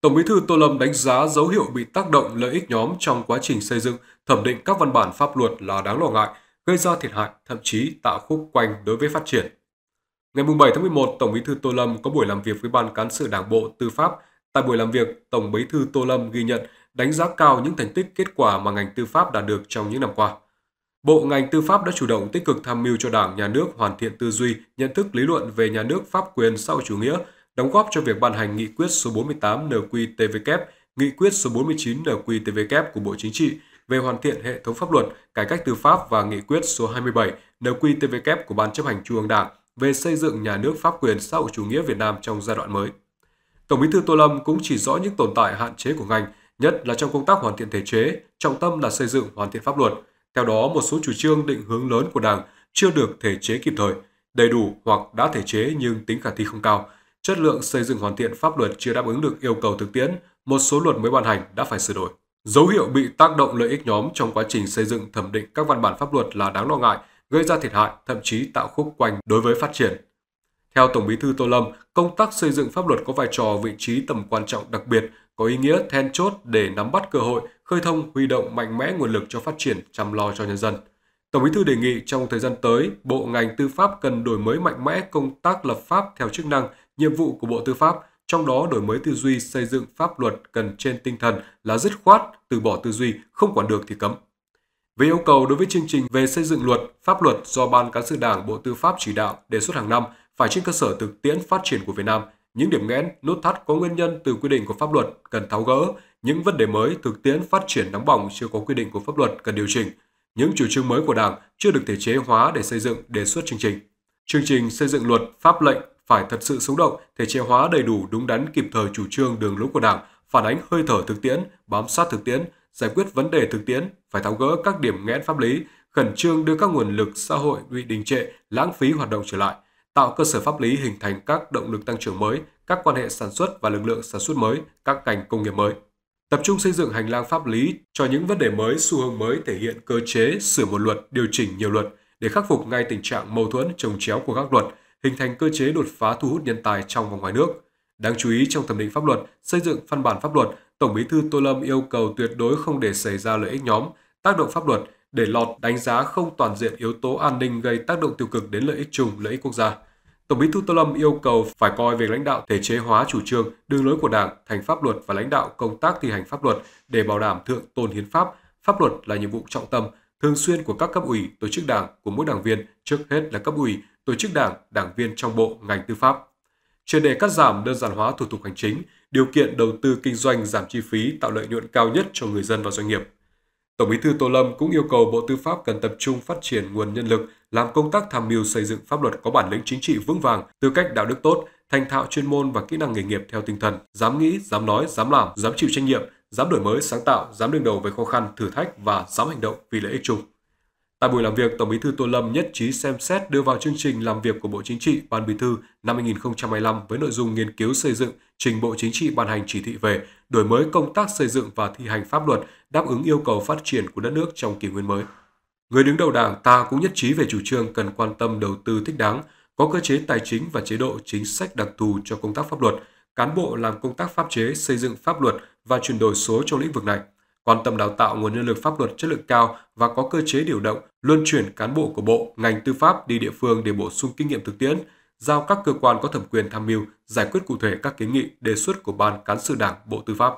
Tổng Bí thư Tô Lâm đánh giá dấu hiệu bị tác động lợi ích nhóm trong quá trình xây dựng, thẩm định các văn bản pháp luật là đáng lo ngại, gây ra thiệt hại, thậm chí tạo khúc quanh đối với phát triển. Ngày 7 tháng 11, Tổng Bí thư Tô Lâm có buổi làm việc với Ban Cán sự Đảng Bộ Tư pháp. Tại buổi làm việc, Tổng Bí thư Tô Lâm ghi nhận đánh giá cao những thành tích kết quả mà ngành tư pháp đạt được trong những năm qua. Bộ ngành tư pháp đã chủ động tích cực tham mưu cho Đảng, Nhà nước hoàn thiện tư duy, nhận thức lý luận về nhà nước pháp quyền xã hội chủ nghĩa, đóng góp cho việc ban hành nghị quyết số 48 NQTVK, nghị quyết số 49 NQTVK của Bộ Chính trị về hoàn thiện hệ thống pháp luật, cải cách tư pháp và nghị quyết số 27 NQTVK của Ban chấp hành Trung ương Đảng về xây dựng nhà nước pháp quyền xã hội chủ nghĩa Việt Nam trong giai đoạn mới. Tổng Bí thư Tô Lâm cũng chỉ rõ những tồn tại hạn chế của ngành, nhất là trong công tác hoàn thiện thể chế, trọng tâm là xây dựng hoàn thiện pháp luật, theo đó, một số chủ trương định hướng lớn của Đảng chưa được thể chế kịp thời, đầy đủ hoặc đã thể chế nhưng tính khả thi không cao. Chất lượng xây dựng hoàn thiện pháp luật chưa đáp ứng được yêu cầu thực tiễn, một số luật mới ban hành đã phải sửa đổi. Dấu hiệu bị tác động lợi ích nhóm trong quá trình xây dựng thẩm định các văn bản pháp luật là đáng lo ngại, gây ra thiệt hại, thậm chí tạo khúc quanh đối với phát triển. Theo Tổng Bí thư Tô Lâm, công tác xây dựng pháp luật có vai trò vị trí tầm quan trọng đặc biệt, có ý nghĩa then chốt để nắm bắt cơ hội khơi thông huy động mạnh mẽ nguồn lực cho phát triển chăm lo cho nhân dân. Tổng Bí thư đề nghị trong thời gian tới, Bộ ngành Tư pháp cần đổi mới mạnh mẽ công tác lập pháp theo chức năng, nhiệm vụ của Bộ Tư pháp, trong đó đổi mới tư duy xây dựng pháp luật cần trên tinh thần là dứt khoát, từ bỏ tư duy, không quản được thì cấm. Về yêu cầu đối với chương trình về xây dựng luật, pháp luật do Ban Cán sự Đảng Bộ Tư pháp chỉ đạo đề xuất hàng năm phải trên cơ sở thực tiễn phát triển của Việt Nam, những điểm nghẽn, nút thắt có nguyên nhân từ quy định của pháp luật cần tháo gỡ, những vấn đề mới thực tiễn phát triển đóng bỏng chưa có quy định của pháp luật cần điều chỉnh, những chủ trương mới của Đảng chưa được thể chế hóa để xây dựng đề xuất chương trình. Chương trình xây dựng luật, pháp lệnh phải thật sự sống động, thể chế hóa đầy đủ đúng đắn kịp thời chủ trương đường lối của Đảng, phản ánh hơi thở thực tiễn, bám sát thực tiễn, giải quyết vấn đề thực tiễn, phải tháo gỡ các điểm nghẽn pháp lý, khẩn trương đưa các nguồn lực xã hội bị đình trệ, lãng phí hoạt động trở lại tạo cơ sở pháp lý hình thành các động lực tăng trưởng mới, các quan hệ sản xuất và lực lượng sản xuất mới, các ngành công nghiệp mới. Tập trung xây dựng hành lang pháp lý cho những vấn đề mới, xu hướng mới thể hiện cơ chế, sửa một luật, điều chỉnh nhiều luật để khắc phục ngay tình trạng mâu thuẫn trồng chéo của các luật, hình thành cơ chế đột phá thu hút nhân tài trong và ngoài nước. Đáng chú ý trong thẩm định pháp luật, xây dựng văn bản pháp luật, Tổng Bí thư Tô Lâm yêu cầu tuyệt đối không để xảy ra lợi ích nhóm, tác động pháp luật để lọt đánh giá không toàn diện yếu tố an ninh gây tác động tiêu cực đến lợi ích chung, lợi ích quốc gia. Tổng Bí thư Tô Lâm yêu cầu phải coi việc lãnh đạo thể chế hóa chủ trương, đường lối của Đảng thành pháp luật và lãnh đạo công tác thi hành pháp luật để bảo đảm thượng tôn hiến pháp. Pháp luật là nhiệm vụ trọng tâm, thường xuyên của các cấp ủy, tổ chức đảng, của mỗi đảng viên, trước hết là cấp ủy, tổ chức đảng, đảng viên trong bộ, ngành tư pháp. Trên đề cắt giảm đơn giản hóa thủ tục hành chính, điều kiện đầu tư kinh doanh giảm chi phí tạo lợi nhuận cao nhất cho người dân và doanh nghiệp. Tổng Bí thư Tô Lâm cũng yêu cầu Bộ Tư pháp cần tập trung phát triển nguồn nhân lực làm công tác tham mưu xây dựng pháp luật có bản lĩnh chính trị vững vàng, tư cách đạo đức tốt, thành thạo chuyên môn và kỹ năng nghề nghiệp theo tinh thần dám nghĩ, dám nói, dám làm, dám chịu trách nhiệm, dám đổi mới, sáng tạo, dám đương đầu với khó khăn, thử thách và dám hành động vì lợi ích chung. Tại buổi làm việc, Tổng Bí thư Tô Lâm nhất trí xem xét đưa vào chương trình làm việc của Bộ Chính trị, Ban Bí thư năm 2025 với nội dung nghiên cứu xây dựng trình Bộ Chính trị ban hành chỉ thị về đổi mới công tác xây dựng và thi hành pháp luật đáp ứng yêu cầu phát triển của đất nước trong kỷ nguyên mới. Người đứng đầu Đảng ta cũng nhất trí về chủ trương cần quan tâm đầu tư thích đáng, có cơ chế tài chính và chế độ chính sách đặc thù cho công tác pháp luật, cán bộ làm công tác pháp chế, xây dựng pháp luật và chuyển đổi số trong lĩnh vực này quan tâm đào tạo nguồn nhân lực pháp luật chất lượng cao và có cơ chế điều động, luân chuyển cán bộ của bộ, ngành tư pháp đi địa phương để bổ sung kinh nghiệm thực tiễn, giao các cơ quan có thẩm quyền tham mưu giải quyết cụ thể các kiến nghị đề xuất của Ban Cán sự Đảng Bộ Tư pháp.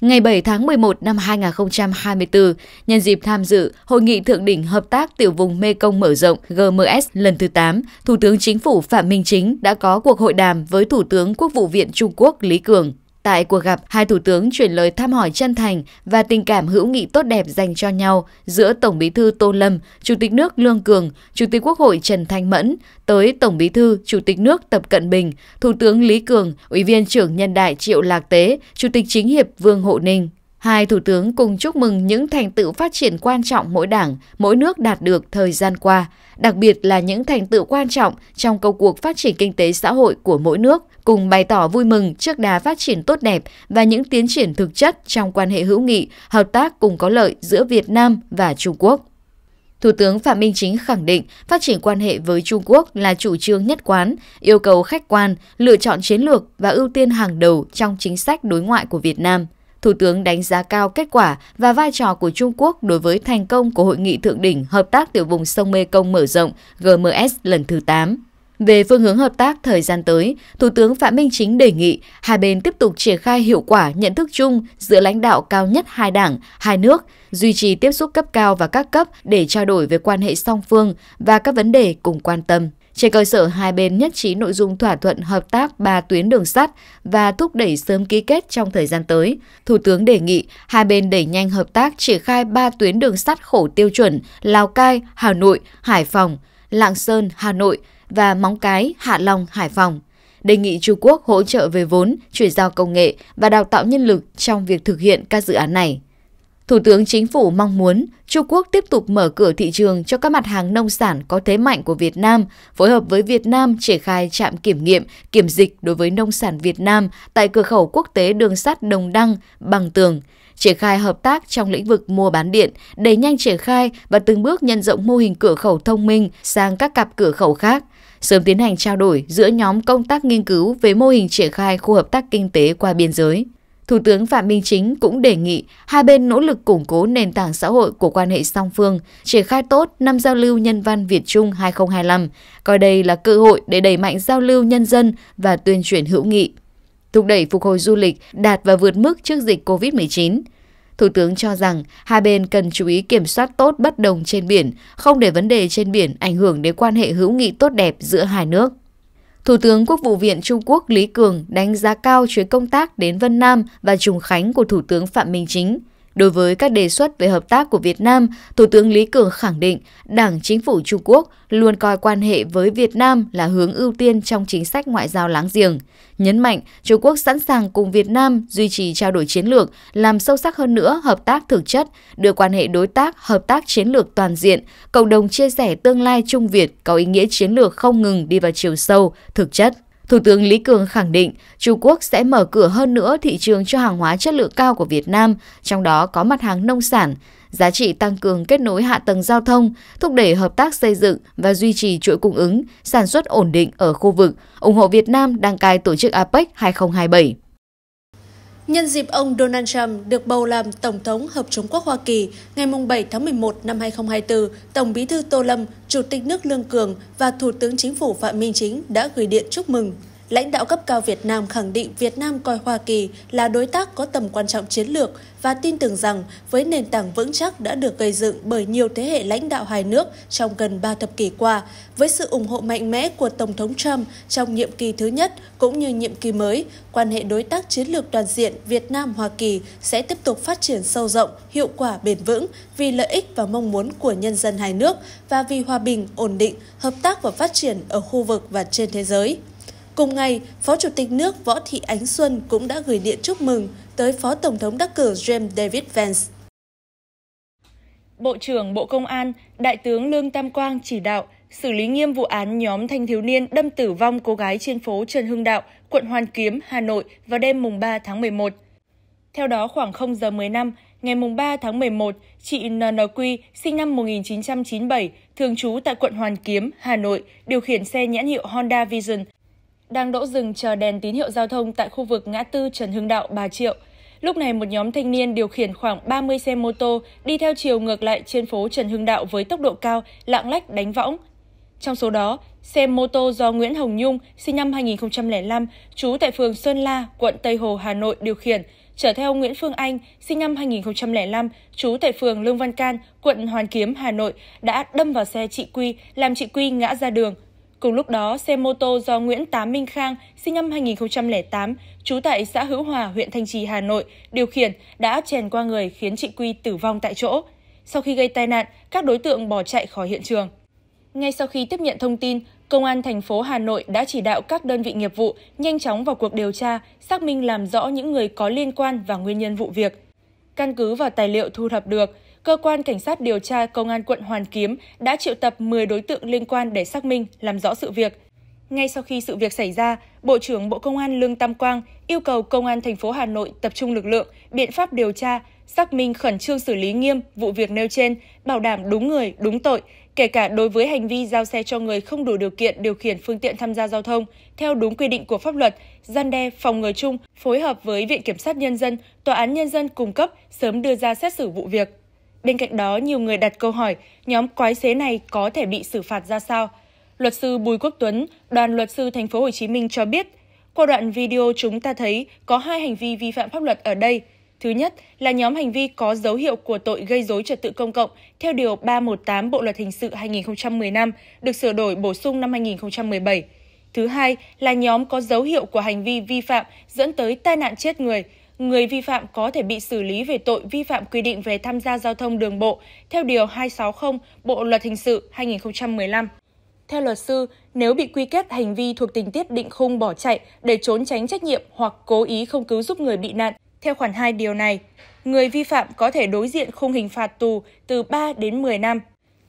Ngày 7 tháng 11 năm 2024, nhân dịp tham dự Hội nghị Thượng đỉnh Hợp tác Tiểu vùng Mekong mở rộng GMS lần thứ 8, Thủ tướng Chính phủ Phạm Minh Chính đã có cuộc hội đàm với Thủ tướng Quốc vụ viện Trung Quốc Lý Cường. Tại cuộc gặp, hai thủ tướng chuyển lời thăm hỏi chân thành và tình cảm hữu nghị tốt đẹp dành cho nhau giữa Tổng bí thư Tô Lâm, Chủ tịch nước Lương Cường, Chủ tịch Quốc hội Trần Thanh Mẫn, tới Tổng bí thư, Chủ tịch nước Tập Cận Bình, Thủ tướng Lý Cường, Ủy viên trưởng nhân đại Triệu Lạc Tế, Chủ tịch Chính hiệp Vương Hộ Ninh. Hai thủ tướng cùng chúc mừng những thành tựu phát triển quan trọng mỗi đảng, mỗi nước đạt được thời gian qua, đặc biệt là những thành tựu quan trọng trong công cuộc phát triển kinh tế xã hội của mỗi nước, cùng bày tỏ vui mừng trước đà phát triển tốt đẹp và những tiến triển thực chất trong quan hệ hữu nghị, hợp tác cùng có lợi giữa Việt Nam và Trung Quốc. Thủ tướng Phạm Minh Chính khẳng định phát triển quan hệ với Trung Quốc là chủ trương nhất quán, yêu cầu khách quan, lựa chọn chiến lược và ưu tiên hàng đầu trong chính sách đối ngoại của Việt Nam – Thủ tướng đánh giá cao kết quả và vai trò của Trung Quốc đối với thành công của Hội nghị Thượng đỉnh Hợp tác Tiểu vùng Sông Mê Công mở rộng GMS lần thứ 8. Về phương hướng hợp tác thời gian tới, Thủ tướng Phạm Minh Chính đề nghị hai bên tiếp tục triển khai hiệu quả nhận thức chung giữa lãnh đạo cao nhất hai đảng, hai nước, duy trì tiếp xúc cấp cao và các cấp để trao đổi về quan hệ song phương và các vấn đề cùng quan tâm. Trên cơ sở hai bên nhất trí nội dung thỏa thuận hợp tác ba tuyến đường sắt và thúc đẩy sớm ký kết trong thời gian tới, Thủ tướng đề nghị hai bên đẩy nhanh hợp tác triển khai ba tuyến đường sắt khổ tiêu chuẩn Lào Cai, Hà Nội, Hải Phòng, Lạng Sơn, Hà Nội và Móng Cái, Hạ Long, Hải Phòng. Đề nghị Trung Quốc hỗ trợ về vốn, chuyển giao công nghệ và đào tạo nhân lực trong việc thực hiện các dự án này. Thủ tướng Chính phủ mong muốn Trung Quốc tiếp tục mở cửa thị trường cho các mặt hàng nông sản có thế mạnh của Việt Nam, phối hợp với Việt Nam triển khai trạm kiểm nghiệm, kiểm dịch đối với nông sản Việt Nam tại cửa khẩu quốc tế đường sắt Đồng Đăng, Bằng Tường, triển khai hợp tác trong lĩnh vực mua bán điện, đẩy nhanh triển khai và từng bước nhân rộng mô hình cửa khẩu thông minh sang các cặp cửa khẩu khác sớm tiến hành trao đổi giữa nhóm công tác nghiên cứu về mô hình triển khai khu hợp tác kinh tế qua biên giới. Thủ tướng Phạm Minh Chính cũng đề nghị hai bên nỗ lực củng cố nền tảng xã hội của quan hệ song phương, triển khai tốt năm giao lưu nhân văn Việt Trung 2025, coi đây là cơ hội để đẩy mạnh giao lưu nhân dân và tuyên truyền hữu nghị, thúc đẩy phục hồi du lịch đạt và vượt mức trước dịch COVID-19. Thủ tướng cho rằng hai bên cần chú ý kiểm soát tốt bất đồng trên biển, không để vấn đề trên biển ảnh hưởng đến quan hệ hữu nghị tốt đẹp giữa hai nước. Thủ tướng Quốc vụ viện Trung Quốc Lý Cường đánh giá cao chuyến công tác đến Vân Nam và Trùng Khánh của Thủ tướng Phạm Minh Chính – Đối với các đề xuất về hợp tác của Việt Nam, Thủ tướng Lý Cường khẳng định Đảng Chính phủ Trung Quốc luôn coi quan hệ với Việt Nam là hướng ưu tiên trong chính sách ngoại giao láng giềng. Nhấn mạnh, Trung Quốc sẵn sàng cùng Việt Nam duy trì trao đổi chiến lược, làm sâu sắc hơn nữa hợp tác thực chất, đưa quan hệ đối tác, hợp tác chiến lược toàn diện, cộng đồng chia sẻ tương lai Trung Việt có ý nghĩa chiến lược không ngừng đi vào chiều sâu, thực chất. Thủ tướng Lý Cường khẳng định Trung Quốc sẽ mở cửa hơn nữa thị trường cho hàng hóa chất lượng cao của Việt Nam, trong đó có mặt hàng nông sản, giá trị tăng cường kết nối hạ tầng giao thông, thúc đẩy hợp tác xây dựng và duy trì chuỗi cung ứng, sản xuất ổn định ở khu vực, ủng hộ Việt Nam đăng cai tổ chức APEC 2027 nhân dịp ông Donald Trump được bầu làm Tổng thống Hợp chúng Quốc Hoa Kỳ ngày 7 tháng 11 năm 2024, Tổng bí thư Tô Lâm, Chủ tịch nước Lương Cường và Thủ tướng Chính phủ Phạm Minh Chính đã gửi điện chúc mừng. Lãnh đạo cấp cao Việt Nam khẳng định Việt Nam coi Hoa Kỳ là đối tác có tầm quan trọng chiến lược và tin tưởng rằng với nền tảng vững chắc đã được gây dựng bởi nhiều thế hệ lãnh đạo hai nước trong gần ba thập kỷ qua, với sự ủng hộ mạnh mẽ của Tổng thống Trump trong nhiệm kỳ thứ nhất cũng như nhiệm kỳ mới, quan hệ đối tác chiến lược toàn diện Việt Nam-Hoa Kỳ sẽ tiếp tục phát triển sâu rộng, hiệu quả bền vững vì lợi ích và mong muốn của nhân dân hai nước và vì hòa bình, ổn định, hợp tác và phát triển ở khu vực và trên thế giới. Cùng ngày, Phó Chủ tịch nước Võ Thị Ánh Xuân cũng đã gửi điện chúc mừng tới Phó Tổng thống đắc cử James David Vance. Bộ trưởng Bộ Công an, Đại tướng Lương Tam Quang chỉ đạo xử lý nghiêm vụ án nhóm thanh thiếu niên đâm tử vong cô gái trên phố Trần Hưng Đạo, quận Hoàn Kiếm, Hà Nội vào đêm mùng 3 tháng 11. Theo đó, khoảng 0 giờ 10 năm, ngày mùng 3 tháng 11, chị NNQ, sinh năm 1997, thường trú tại quận Hoàn Kiếm, Hà Nội, điều khiển xe nhãn hiệu Honda Vision đang đỗ dừng chờ đèn tín hiệu giao thông tại khu vực ngã tư Trần Hưng Đạo, Bà Triệu. Lúc này một nhóm thanh niên điều khiển khoảng 30 xe mô tô đi theo chiều ngược lại trên phố Trần Hưng Đạo với tốc độ cao, lạng lách đánh võng. Trong số đó, xe mô tô do Nguyễn Hồng Nhung, sinh năm 2005, trú tại phường Sơn La, quận Tây Hồ, Hà Nội điều khiển, chở theo Nguyễn Phương Anh, sinh năm 2005, trú tại phường Lương Văn Can, quận Hoàn Kiếm, Hà Nội, đã đâm vào xe chị Quy, làm chị Quy ngã ra đường, Cùng lúc đó, xe mô tô do Nguyễn Tám Minh Khang, sinh năm 2008, trú tại xã Hữu Hòa, huyện Thanh Trì, Hà Nội, điều khiển đã chèn qua người khiến chị Quy tử vong tại chỗ. Sau khi gây tai nạn, các đối tượng bỏ chạy khỏi hiện trường. Ngay sau khi tiếp nhận thông tin, Công an thành phố Hà Nội đã chỉ đạo các đơn vị nghiệp vụ nhanh chóng vào cuộc điều tra, xác minh làm rõ những người có liên quan và nguyên nhân vụ việc. Căn cứ vào tài liệu thu thập được, cơ quan cảnh sát điều tra công an quận Hoàn Kiếm đã triệu tập 10 đối tượng liên quan để xác minh, làm rõ sự việc. Ngay sau khi sự việc xảy ra, Bộ trưởng Bộ Công an Lương Tam Quang yêu cầu Công an thành phố Hà Nội tập trung lực lượng, biện pháp điều tra, xác minh khẩn trương xử lý nghiêm vụ việc nêu trên, bảo đảm đúng người, đúng tội, kể cả đối với hành vi giao xe cho người không đủ điều kiện điều khiển phương tiện tham gia giao thông theo đúng quy định của pháp luật, gian đe phòng ngừa chung, phối hợp với Viện kiểm sát nhân dân, tòa án nhân dân cung cấp sớm đưa ra xét xử vụ việc. Bên cạnh đó, nhiều người đặt câu hỏi nhóm quái xế này có thể bị xử phạt ra sao? Luật sư Bùi Quốc Tuấn, đoàn luật sư thành phố Hồ Chí Minh cho biết, qua đoạn video chúng ta thấy có hai hành vi vi phạm pháp luật ở đây. Thứ nhất là nhóm hành vi có dấu hiệu của tội gây dối trật tự công cộng theo Điều 318 Bộ Luật Hình sự 2015 được sửa đổi bổ sung năm 2017. Thứ hai là nhóm có dấu hiệu của hành vi vi phạm dẫn tới tai nạn chết người – người vi phạm có thể bị xử lý về tội vi phạm quy định về tham gia giao thông đường bộ theo Điều 260 Bộ Luật Hình sự 2015. Theo luật sư, nếu bị quy kết hành vi thuộc tình tiết định khung bỏ chạy để trốn tránh trách nhiệm hoặc cố ý không cứu giúp người bị nạn, theo khoản 2 điều này, người vi phạm có thể đối diện khung hình phạt tù từ 3 đến 10 năm.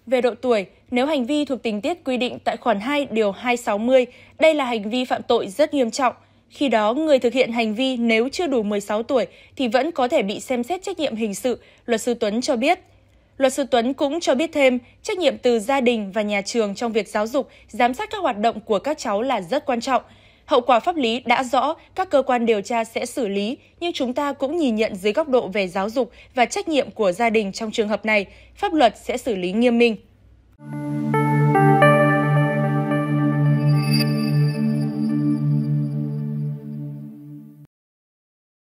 Về độ tuổi, nếu hành vi thuộc tình tiết quy định tại khoản 2 điều 260, đây là hành vi phạm tội rất nghiêm trọng – khi đó, người thực hiện hành vi nếu chưa đủ 16 tuổi thì vẫn có thể bị xem xét trách nhiệm hình sự, luật sư Tuấn cho biết. Luật sư Tuấn cũng cho biết thêm, trách nhiệm từ gia đình và nhà trường trong việc giáo dục, giám sát các hoạt động của các cháu là rất quan trọng. Hậu quả pháp lý đã rõ, các cơ quan điều tra sẽ xử lý, nhưng chúng ta cũng nhìn nhận dưới góc độ về giáo dục và trách nhiệm của gia đình trong trường hợp này, pháp luật sẽ xử lý nghiêm minh.